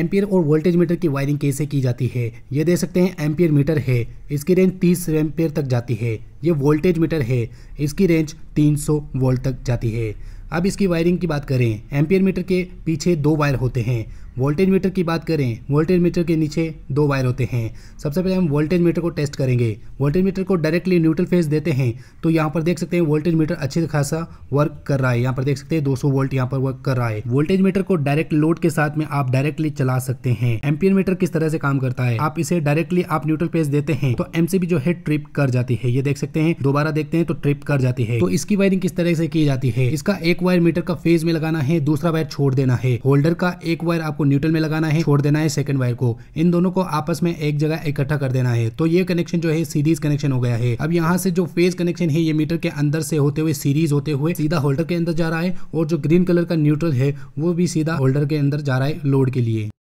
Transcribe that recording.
ampere और voltage metre की wiring कैसे की जाती है ये देख सकते हैं एम्पियर मीटर है इसकी रेंज 30 एम्पियर तक जाती है ये वोल्टेज मीटर है इसकी रेंज 300 वोल्ट तक जाती है अब इसकी वायरिंग की बात करें एम्पियर मीटर के पीछे दो वायर होते हैं वोल्टेज मीटर की बात करें वोल्टेज मीटर के नीचे दो वायर होते हैं सबसे पहले हम वोल्टेज मीटर को टेस्ट करेंगे वोल्टेज मीटर को डायरेक्टली न्यूट्रल फेस देते हैं तो यहाँ पर देख सकते हैं वोल्टेज मीटर अच्छे खासा वर्क कर रहा है यहाँ पर देख सकते हैं 200 वोल्ट यहाँ पर वर्क कर रहा है वोल्टेज मीटर को डायरेक्ट लोड के साथ में आप डायरेक्टली चला सकते हैं एम्पियर मीटर किस तरह से काम करता है आप इसे डायरेक्टली आप न्यूट्रल फेस देते हैं तो एमसीबी जो है ट्रिप कर जाती है ये देख सकते हैं दोबारा देखते हैं तो ट्रिप कर जाती है तो इसकी वायरिंग किस तरह से की जाती है इसका एक वायर मीटर का फेज में लगाना है दूसरा वायर छोड़ देना है होल्डर का एक वायर आपको न्यूट्रल में लगाना है छोड़ देना है सेकंड वायर को इन दोनों को आपस में एक जगह इकट्ठा कर देना है तो ये कनेक्शन जो है सीरीज कनेक्शन हो गया है अब यहाँ से जो फेज कनेक्शन है ये मीटर के अंदर से होते हुए सीरीज होते हुए सीधा होल्डर के अंदर जा रहा है और जो ग्रीन कलर का न्यूट्रल है वो भी सीधा होल्डर के अंदर जा रहा है लोड के लिए